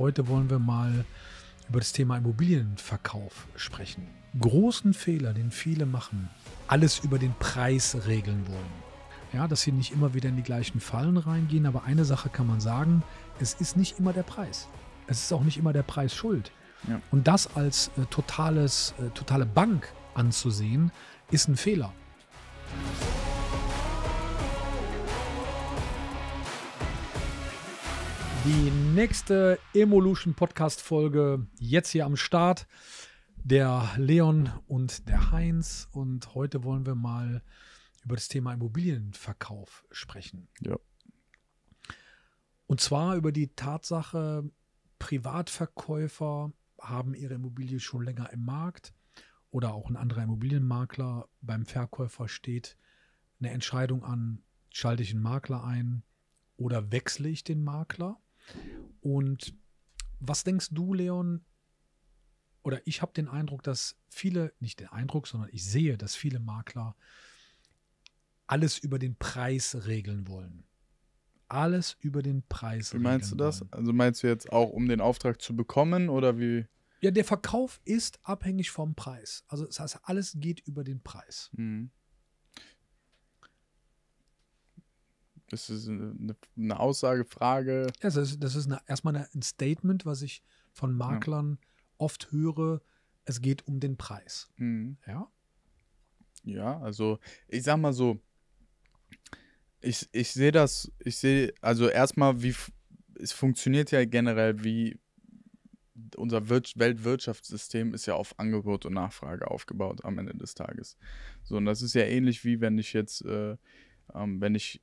Heute wollen wir mal über das Thema Immobilienverkauf sprechen. Großen Fehler, den viele machen, alles über den Preis regeln wollen. Ja, dass sie nicht immer wieder in die gleichen Fallen reingehen, aber eine Sache kann man sagen, es ist nicht immer der Preis. Es ist auch nicht immer der Preis schuld. Ja. Und das als äh, totales, äh, totale Bank anzusehen, ist ein Fehler. Die nächste Emolution Podcast Folge jetzt hier am Start. Der Leon und der Heinz. Und heute wollen wir mal über das Thema Immobilienverkauf sprechen. Ja. Und zwar über die Tatsache, Privatverkäufer haben ihre Immobilie schon länger im Markt oder auch ein anderer Immobilienmakler beim Verkäufer steht eine Entscheidung an, schalte ich einen Makler ein oder wechsle ich den Makler? Und was denkst du, Leon? Oder ich habe den Eindruck, dass viele, nicht den Eindruck, sondern ich sehe, dass viele Makler alles über den Preis regeln wollen. Alles über den Preis. regeln. Wie meinst du das? Wollen. Also meinst du jetzt auch, um den Auftrag zu bekommen oder wie? Ja, der Verkauf ist abhängig vom Preis. Also das heißt, alles geht über den Preis. Mhm. Das ist eine, eine Aussage, Frage. Ja, das ist, das ist eine, erstmal ein Statement, was ich von Maklern ja. oft höre. Es geht um den Preis. Mhm. Ja. Ja, also ich sag mal so, ich, ich sehe das, ich sehe, also erstmal, wie es funktioniert ja generell, wie unser Wir Weltwirtschaftssystem ist ja auf Angebot und Nachfrage aufgebaut am Ende des Tages. So, und das ist ja ähnlich wie wenn ich jetzt, äh, ähm, wenn ich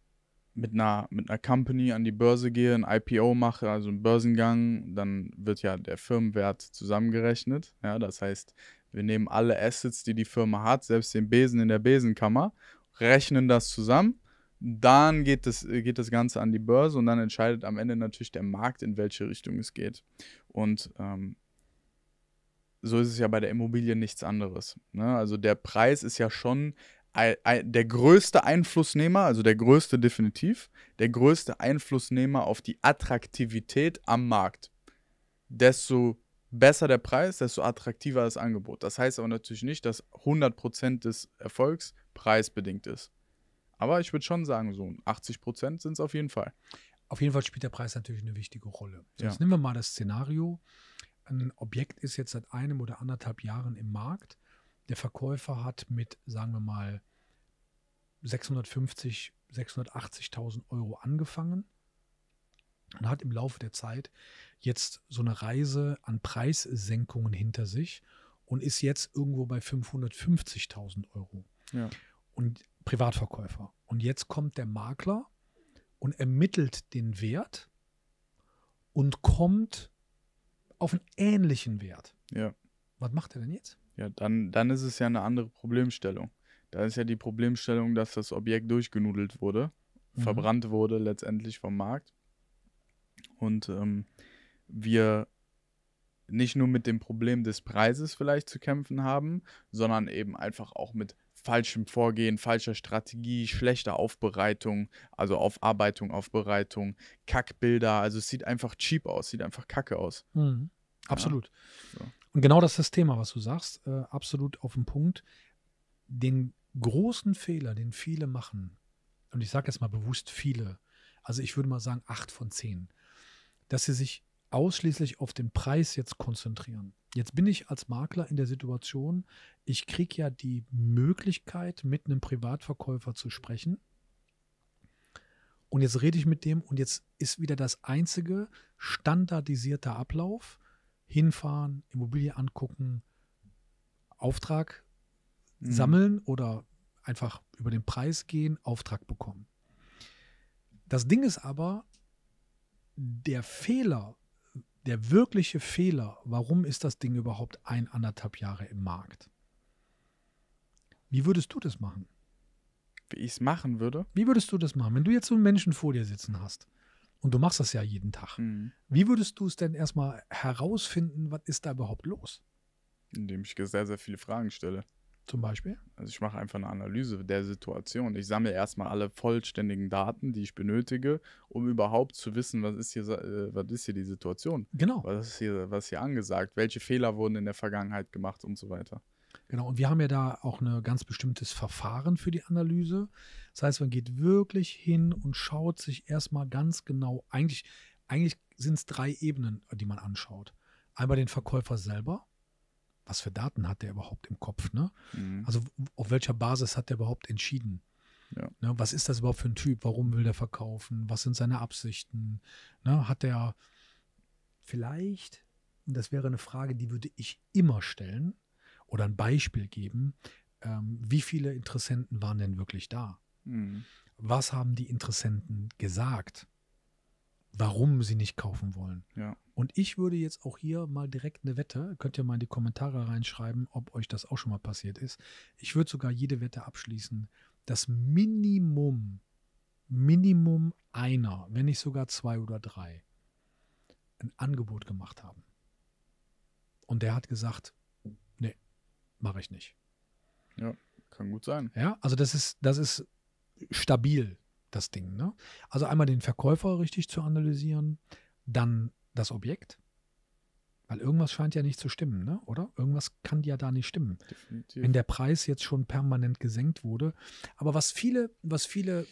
mit einer, mit einer Company an die Börse gehe, ein IPO mache, also einen Börsengang, dann wird ja der Firmenwert zusammengerechnet. Ja, das heißt, wir nehmen alle Assets, die die Firma hat, selbst den Besen in der Besenkammer, rechnen das zusammen. Dann geht das, geht das Ganze an die Börse und dann entscheidet am Ende natürlich der Markt, in welche Richtung es geht. Und ähm, so ist es ja bei der Immobilie nichts anderes. Ne? Also der Preis ist ja schon der größte Einflussnehmer, also der größte definitiv, der größte Einflussnehmer auf die Attraktivität am Markt. Desto besser der Preis, desto attraktiver das Angebot. Das heißt aber natürlich nicht, dass 100% des Erfolgs preisbedingt ist. Aber ich würde schon sagen, so 80% sind es auf jeden Fall. Auf jeden Fall spielt der Preis natürlich eine wichtige Rolle. So, ja. Jetzt nehmen wir mal das Szenario. Ein Objekt ist jetzt seit einem oder anderthalb Jahren im Markt der Verkäufer hat mit, sagen wir mal, 650, 680.000 Euro angefangen und hat im Laufe der Zeit jetzt so eine Reise an Preissenkungen hinter sich und ist jetzt irgendwo bei 550.000 Euro. Ja. Und Privatverkäufer. Und jetzt kommt der Makler und ermittelt den Wert und kommt auf einen ähnlichen Wert. Ja. Was macht er denn jetzt? Ja, dann, dann ist es ja eine andere Problemstellung. Da ist ja die Problemstellung, dass das Objekt durchgenudelt wurde, mhm. verbrannt wurde letztendlich vom Markt. Und ähm, wir nicht nur mit dem Problem des Preises vielleicht zu kämpfen haben, sondern eben einfach auch mit falschem Vorgehen, falscher Strategie, schlechter Aufbereitung, also Aufarbeitung, Aufbereitung, Kackbilder. Also es sieht einfach cheap aus, sieht einfach kacke aus. Mhm. Absolut. Ja. So genau das ist das Thema, was du sagst, äh, absolut auf den Punkt. Den großen Fehler, den viele machen, und ich sage jetzt mal bewusst viele, also ich würde mal sagen acht von zehn, dass sie sich ausschließlich auf den Preis jetzt konzentrieren. Jetzt bin ich als Makler in der Situation, ich kriege ja die Möglichkeit, mit einem Privatverkäufer zu sprechen. Und jetzt rede ich mit dem und jetzt ist wieder das einzige standardisierte Ablauf hinfahren, Immobilie angucken, Auftrag mhm. sammeln oder einfach über den Preis gehen, Auftrag bekommen. Das Ding ist aber, der Fehler, der wirkliche Fehler, warum ist das Ding überhaupt ein, anderthalb Jahre im Markt? Wie würdest du das machen? Wie ich es machen würde? Wie würdest du das machen? Wenn du jetzt so einen Menschen vor dir sitzen hast, und du machst das ja jeden Tag. Mhm. Wie würdest du es denn erstmal herausfinden, was ist da überhaupt los? Indem ich sehr, sehr viele Fragen stelle. Zum Beispiel? Also ich mache einfach eine Analyse der Situation. Ich sammle erstmal alle vollständigen Daten, die ich benötige, um überhaupt zu wissen, was ist hier, äh, was ist hier die Situation. Genau. Was ist hier, was ist hier angesagt? Welche Fehler wurden in der Vergangenheit gemacht und so weiter. Genau, und wir haben ja da auch ein ganz bestimmtes Verfahren für die Analyse. Das heißt, man geht wirklich hin und schaut sich erstmal ganz genau, eigentlich, eigentlich sind es drei Ebenen, die man anschaut. Einmal den Verkäufer selber, was für Daten hat der überhaupt im Kopf? Ne? Mhm. Also auf welcher Basis hat der überhaupt entschieden? Ja. Ne, was ist das überhaupt für ein Typ? Warum will der verkaufen? Was sind seine Absichten? Ne, hat der vielleicht, und das wäre eine Frage, die würde ich immer stellen oder ein Beispiel geben, ähm, wie viele Interessenten waren denn wirklich da? Mhm. Was haben die Interessenten gesagt? Warum sie nicht kaufen wollen? Ja. Und ich würde jetzt auch hier mal direkt eine Wette, könnt ihr mal in die Kommentare reinschreiben, ob euch das auch schon mal passiert ist. Ich würde sogar jede Wette abschließen, dass Minimum, Minimum einer, wenn nicht sogar zwei oder drei, ein Angebot gemacht haben. Und der hat gesagt, nee, mache ich nicht. Ja, kann gut sein. Ja, also das ist, das ist stabil, das Ding. Ne? Also einmal den Verkäufer richtig zu analysieren, dann das Objekt. Weil irgendwas scheint ja nicht zu stimmen, ne? oder? Irgendwas kann ja da nicht stimmen. Definitiv. Wenn der Preis jetzt schon permanent gesenkt wurde. Aber was viele, was viele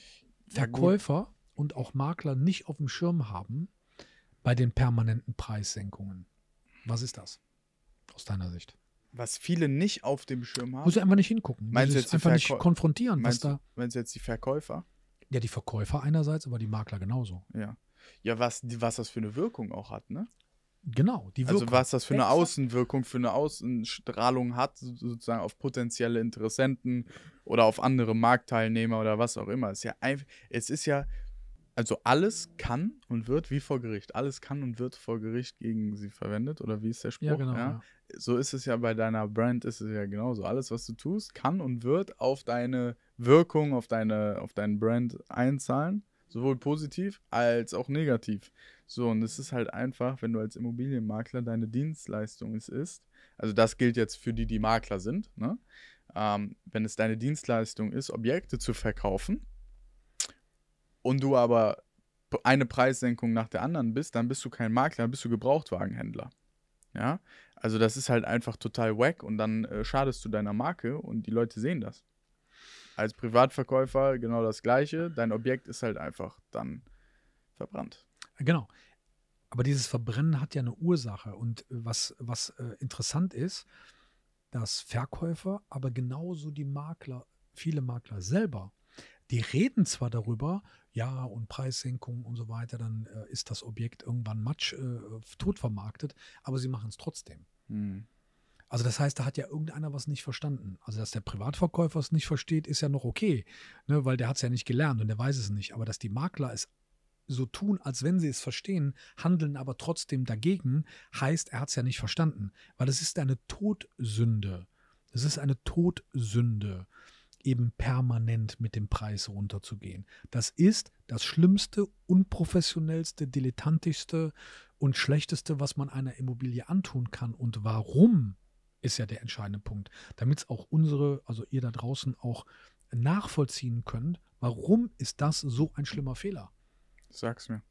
Verkäufer und auch Makler nicht auf dem Schirm haben, bei den permanenten Preissenkungen. Was ist das aus deiner Sicht? was viele nicht auf dem Schirm haben. Muss ja einfach nicht hingucken. Meinst du jetzt einfach Verkäu nicht konfrontieren, meinst, was da. Meinst du jetzt die Verkäufer? Ja, die Verkäufer einerseits, aber die Makler genauso. Ja. Ja, was, was das für eine Wirkung auch hat, ne? Genau, die also Wirkung. Also was das für eine Außenwirkung, für eine Außenstrahlung hat, sozusagen auf potenzielle Interessenten oder auf andere Marktteilnehmer oder was auch immer. Es ist ja einfach, es ist ja also alles kann und wird wie vor Gericht. Alles kann und wird vor Gericht gegen sie verwendet oder wie ist der Spruch? Ja, genau. Ja? Ja. So ist es ja bei deiner Brand ist es ja genauso. Alles was du tust, kann und wird auf deine Wirkung, auf deine auf deinen Brand einzahlen, sowohl positiv als auch negativ. So und es ist halt einfach, wenn du als Immobilienmakler deine Dienstleistung es ist, also das gilt jetzt für die, die Makler sind, ne? Ähm, wenn es deine Dienstleistung ist, Objekte zu verkaufen, und du aber eine Preissenkung nach der anderen bist, dann bist du kein Makler, dann bist du Gebrauchtwagenhändler. Ja, also das ist halt einfach total wack und dann äh, schadest du deiner Marke und die Leute sehen das. Als Privatverkäufer genau das Gleiche. Dein Objekt ist halt einfach dann verbrannt. Genau. Aber dieses Verbrennen hat ja eine Ursache. Und äh, was, was äh, interessant ist, dass Verkäufer, aber genauso die Makler, viele Makler selber die reden zwar darüber, ja, und Preissenkung und so weiter, dann äh, ist das Objekt irgendwann matsch, äh, tot vermarktet, aber sie machen es trotzdem. Mhm. Also das heißt, da hat ja irgendeiner was nicht verstanden. Also dass der Privatverkäufer es nicht versteht, ist ja noch okay, ne, weil der hat es ja nicht gelernt und der weiß es nicht. Aber dass die Makler es so tun, als wenn sie es verstehen, handeln aber trotzdem dagegen, heißt, er hat es ja nicht verstanden. Weil es ist eine Todsünde. Es ist eine Todsünde eben permanent mit dem Preis runterzugehen. Das ist das Schlimmste, unprofessionellste, dilettantischste und schlechteste, was man einer Immobilie antun kann. Und warum ist ja der entscheidende Punkt. Damit es auch unsere, also ihr da draußen auch nachvollziehen könnt, warum ist das so ein schlimmer Fehler? Sag's mir.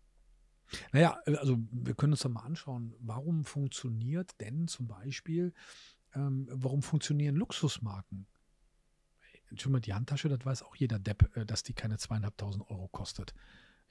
Naja, also wir können uns da mal anschauen, warum funktioniert denn zum Beispiel, ähm, warum funktionieren Luxusmarken? schon mal die Handtasche, das weiß auch jeder Depp, äh, dass die keine zweieinhalbtausend Euro kostet.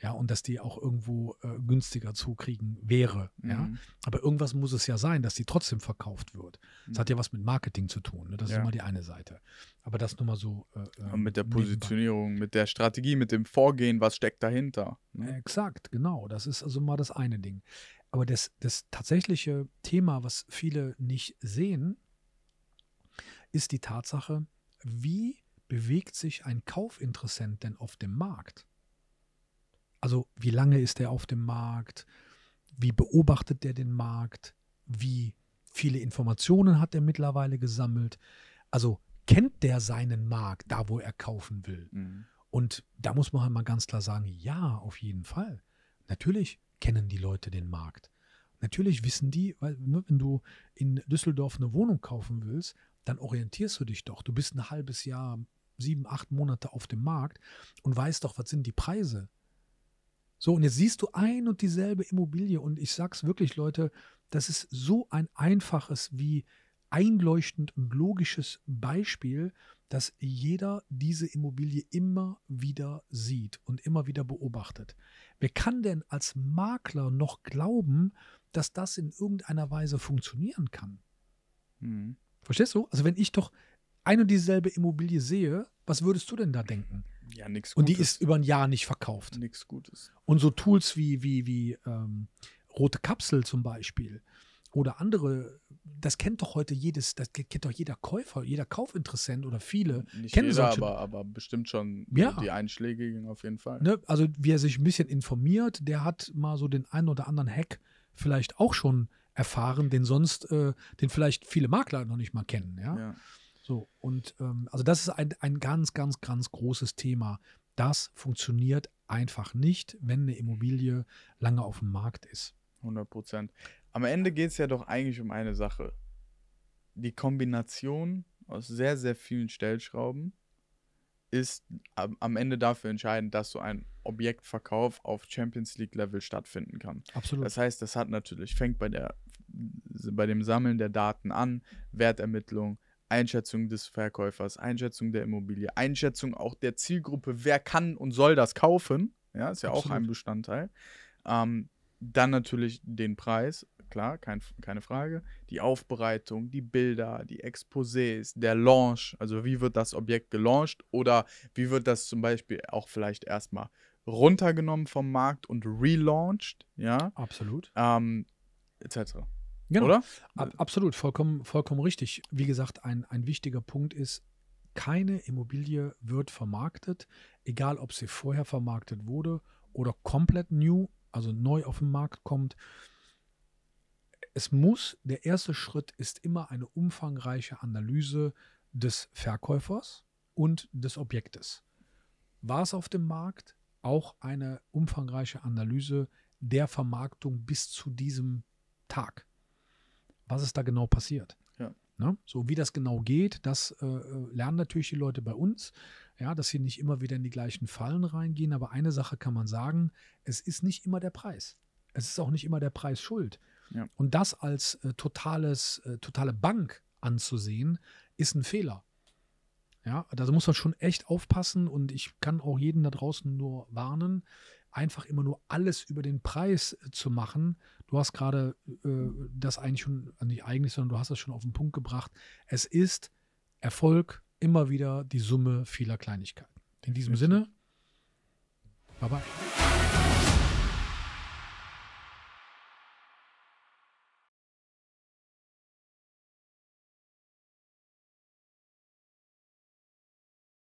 Ja, und dass die auch irgendwo äh, günstiger kriegen wäre. Mhm. Ja. Aber irgendwas muss es ja sein, dass die trotzdem verkauft wird. Das hat mhm. ja was mit Marketing zu tun. Ne? Das ja. ist mal die eine Seite. Aber das nur mal so. Äh, äh mit der Positionierung, nebenbei. mit der Strategie, mit dem Vorgehen, was steckt dahinter. Ne? Exakt, genau. Das ist also mal das eine Ding. Aber das, das tatsächliche Thema, was viele nicht sehen, ist die Tatsache, wie bewegt sich ein Kaufinteressent denn auf dem Markt? Also wie lange ist er auf dem Markt? Wie beobachtet er den Markt? Wie viele Informationen hat er mittlerweile gesammelt? Also kennt der seinen Markt, da wo er kaufen will? Mhm. Und da muss man halt mal ganz klar sagen, ja, auf jeden Fall. Natürlich kennen die Leute den Markt. Natürlich wissen die, weil ne, wenn du in Düsseldorf eine Wohnung kaufen willst, dann orientierst du dich doch. Du bist ein halbes Jahr, sieben, acht Monate auf dem Markt und weißt doch, was sind die Preise. So, und jetzt siehst du ein und dieselbe Immobilie. Und ich sag's wirklich, Leute, das ist so ein einfaches wie einleuchtend und logisches Beispiel, dass jeder diese Immobilie immer wieder sieht und immer wieder beobachtet. Wer kann denn als Makler noch glauben, dass das in irgendeiner Weise funktionieren kann? Mhm. Verstehst du? Also wenn ich doch ein und dieselbe Immobilie sehe, was würdest du denn da denken? Ja, nichts Gutes. Und die ist über ein Jahr nicht verkauft. Nichts Gutes. Und so Tools wie, wie, wie ähm, Rote Kapsel zum Beispiel oder andere, das kennt doch heute jedes, das kennt doch jeder Käufer, jeder Kaufinteressent oder viele. Nicht kennen jeder, aber, aber, bestimmt schon ja. die Einschlägigen auf jeden Fall. Ne? Also wer sich ein bisschen informiert, der hat mal so den einen oder anderen Hack vielleicht auch schon erfahren, den sonst, äh, den vielleicht viele Makler noch nicht mal kennen. Ja. ja. So, und ähm, also das ist ein, ein ganz, ganz, ganz großes Thema. Das funktioniert einfach nicht, wenn eine Immobilie lange auf dem Markt ist. 100 Prozent. Am Ende geht es ja doch eigentlich um eine Sache. Die Kombination aus sehr, sehr vielen Stellschrauben ist am Ende dafür entscheidend, dass so ein Objektverkauf auf Champions League Level stattfinden kann. Absolut. Das heißt, das hat natürlich, fängt bei der bei dem Sammeln der Daten an, Wertermittlung, Einschätzung des Verkäufers, Einschätzung der Immobilie, Einschätzung auch der Zielgruppe, wer kann und soll das kaufen, ja, ist ja Absolut. auch ein Bestandteil. Ähm, dann natürlich den Preis, klar, kein, keine Frage. Die Aufbereitung, die Bilder, die Exposés, der Launch, also wie wird das Objekt gelauncht oder wie wird das zum Beispiel auch vielleicht erstmal runtergenommen vom Markt und relaunched, ja? Absolut. Ähm, etc. Genau. Oder? Ab, absolut, vollkommen, vollkommen richtig. Wie gesagt, ein, ein wichtiger Punkt ist, keine Immobilie wird vermarktet, egal ob sie vorher vermarktet wurde oder komplett new, also neu auf den Markt kommt. Es muss, der erste Schritt ist immer eine umfangreiche Analyse des Verkäufers und des Objektes. War es auf dem Markt? Auch eine umfangreiche Analyse der Vermarktung bis zu diesem Tag was ist da genau passiert. Ja. Ne? So wie das genau geht, das äh, äh, lernen natürlich die Leute bei uns, ja, dass sie nicht immer wieder in die gleichen Fallen reingehen. Aber eine Sache kann man sagen, es ist nicht immer der Preis. Es ist auch nicht immer der Preis schuld. Ja. Und das als äh, totales, äh, totale Bank anzusehen, ist ein Fehler. Ja, da muss man schon echt aufpassen und ich kann auch jeden da draußen nur warnen, einfach immer nur alles über den Preis äh, zu machen. Du hast gerade äh, das eigentlich schon, äh, nicht eigentlich, sondern du hast das schon auf den Punkt gebracht. Es ist Erfolg immer wieder die Summe vieler Kleinigkeiten. In diesem Sinne, bye bye.